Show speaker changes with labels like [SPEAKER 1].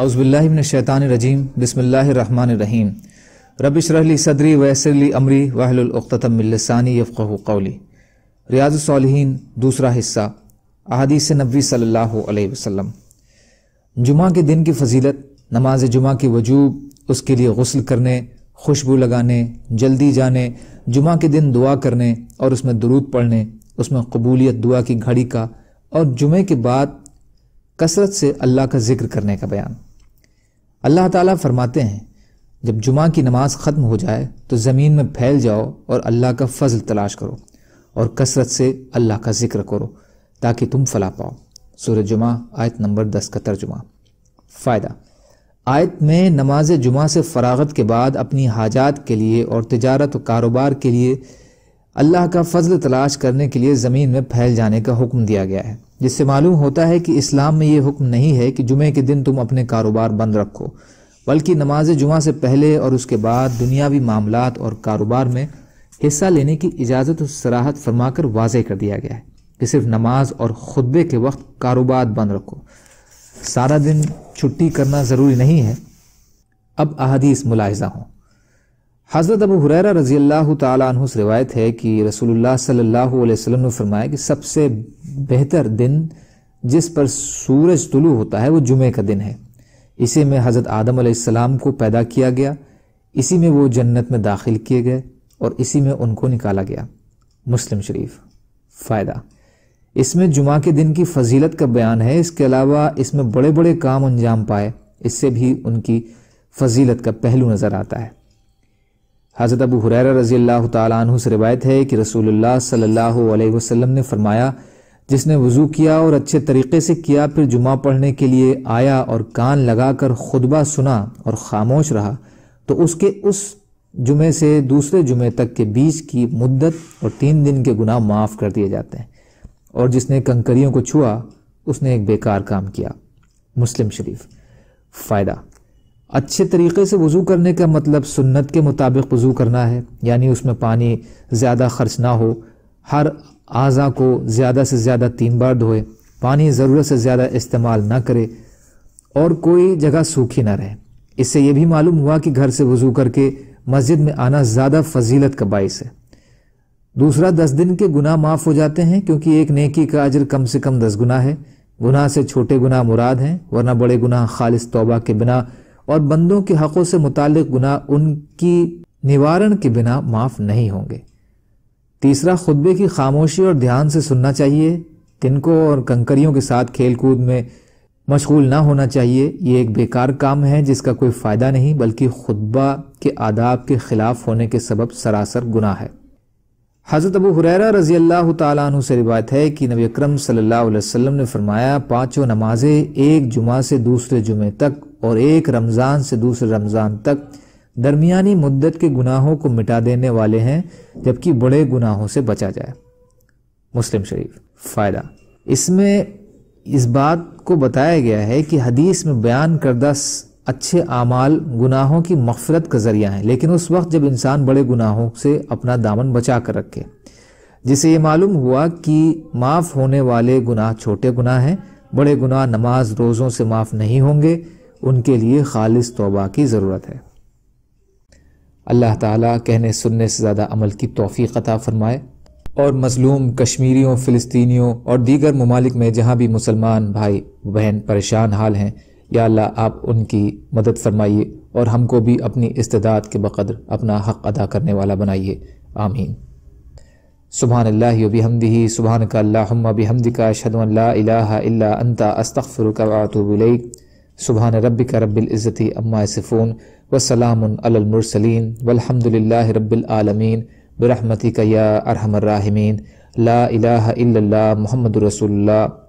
[SPEAKER 1] اعوذ باللہ من الشیطان الرجیم بسم اللہ الرحمن الرحیم رب اشرح لی صدری ویسر ویصر المری وحل لسانی یفقہ قولی ریاض الصالحین دوسرا حصہ احادیث نبوی صلی اللہ علیہ وسلم جمعہ کے دن کی فضیلت نماز جمعہ کی وجوب اس کے لیے غسل کرنے خوشبو لگانے جلدی جانے جمعہ کے دن دعا کرنے اور اس میں درود پڑھنے اس میں قبولیت دعا کی گھڑی کا اور جمعہ کے بعد کثرت سے اللہ کا ذکر کرنے کا بیان اللہ تعالیٰ فرماتے ہیں جب جمعہ کی نماز ختم ہو جائے تو زمین میں پھیل جاؤ اور اللہ کا فضل تلاش کرو اور کثرت سے اللہ کا ذکر کرو تاکہ تم فلا پاؤ سورہ جمعہ آیت نمبر دس کا ترجمہ فائدہ آیت میں نماز جمعہ سے فراغت کے بعد اپنی حاجات کے لیے اور تجارت و کاروبار کے لیے اللہ کا فضل تلاش کرنے کے لیے زمین میں پھیل جانے کا حکم دیا گیا ہے جس سے معلوم ہوتا ہے کہ اسلام میں یہ حکم نہیں ہے کہ جمعے کے دن تم اپنے کاروبار بند رکھو بلکہ نماز جمعہ سے پہلے اور اس کے بعد دنیاوی معاملات اور کاروبار میں حصہ لینے کی اجازت و سراحت فرما کر واضح کر دیا گیا ہے کہ صرف نماز اور خطبے کے وقت کاروبار بند رکھو سارا دن چھٹی کرنا ضروری نہیں ہے اب احادیث ملاحظہ ہوں حضرت ابو حریرہ رضی اللہ تعالیٰ عنہ سے روایت ہے کہ رسول اللہ صلی اللہ علیہ وسلم نے فرمایا کہ سب سے بہتر دن جس پر سورج طلوع ہوتا ہے وہ جمعہ کا دن ہے اسی میں حضرت آدم علیہ السلام کو پیدا کیا گیا اسی میں وہ جنت میں داخل کیے گئے اور اسی میں ان کو نکالا گیا مسلم شریف فائدہ اس میں جمعہ کے دن کی فضیلت کا بیان ہے اس کے علاوہ اس میں بڑے بڑے کام انجام پائے اس سے بھی ان کی فضیلت کا پہلو نظر آتا ہے حضرت ابو حریر رضی اللہ تعالیٰ عنہ سے روایت ہے کہ رسول اللہ صلی اللہ علیہ وسلم نے فرمایا جس نے وضو کیا اور اچھے طریقے سے کیا پھر جمعہ پڑھنے کے لیے آیا اور کان لگا کر خطبہ سنا اور خاموش رہا تو اس کے اس جمعے سے دوسرے جمعے تک کے بیچ کی مدت اور تین دن کے گناہ معاف کر دیے جاتے ہیں اور جس نے کنکریوں کو چھوا اس نے ایک بیکار کام کیا مسلم شریف فائدہ اچھے طریقے سے وضو کرنے کا مطلب سنت کے مطابق وضو کرنا ہے یعنی اس میں پانی زیادہ خرچ نہ ہو ہر اعضا کو زیادہ سے زیادہ تین بار دھوئے پانی ضرورت سے زیادہ استعمال نہ کرے اور کوئی جگہ سوکھی نہ رہے اس سے یہ بھی معلوم ہوا کہ گھر سے وضو کر کے مسجد میں آنا زیادہ فضیلت کا باعث ہے دوسرا دس دن کے گناہ معاف ہو جاتے ہیں کیونکہ ایک نیکی کا اجر کم سے کم دس گناہ ہے گناہ سے چھوٹے گناہ مراد ہیں ورنہ بڑے گناہ خالص توبہ کے بنا اور بندوں کے حقوں سے متعلق گناہ ان کی نوارن کے بنا معاف نہیں ہوں گے تیسرا خطبے کی خاموشی اور دھیان سے سننا چاہیے تنکوں اور کنکریوں کے ساتھ کھیل کود میں مشغول نہ ہونا چاہیے یہ ایک بیکار کام ہے جس کا کوئی فائدہ نہیں بلکہ خطبہ کے آداب کے خلاف ہونے کے سبب سراسر گناہ ہے حضرت ابو حریرہ رضی اللہ تعالیٰ عنہ سے روایت ہے کہ نبی اکرم صلی اللہ علیہ وسلم نے فرمایا پانچوں نمازیں ایک جمعہ سے دوسرے جمعے تک اور ایک رمضان سے دوسرے رمضان تک درمیانی مدت کے گناہوں کو مٹا دینے والے ہیں جبکہ بڑے گناہوں سے بچا جائے مسلم شریف فائدہ اس میں اس بات کو بتایا گیا ہے کہ حدیث میں بیان کردہ اچھے اعمال گناہوں کی مغفرت کا ذریعہ ہیں لیکن اس وقت جب انسان بڑے گناہوں سے اپنا دامن بچا کر رکھے جسے یہ معلوم ہوا کہ معاف ہونے والے گناہ چھوٹے گناہ ہیں بڑے گناہ نماز روزوں سے معاف نہیں ہوں گے ان کے لیے خالص توبہ کی ضرورت ہے اللہ تعالیٰ کہنے سننے سے زیادہ عمل کی توفیق عطا فرمائے اور مظلوم کشمیریوں فلسطینیوں اور دیگر ممالک میں جہاں بھی مسلمان بھائی بہن پریشان حال ہیں یا اللہ آپ ان کی مدد فرمائیے اور ہم کو بھی اپنی استداد کے بقدر اپنا حق ادا کرنے والا بنائیے آمین سبحان اللہ و ہمدی سبحان کا اللہ کا اللہ انتا استخر کا سبحان رب کا رب العزتی اما سفون وسلام المرسلین و الحمد للہ رب العالمین برحمتی یا ارحم الرحمین لا الہ الا اللہ محمد رسول اللہ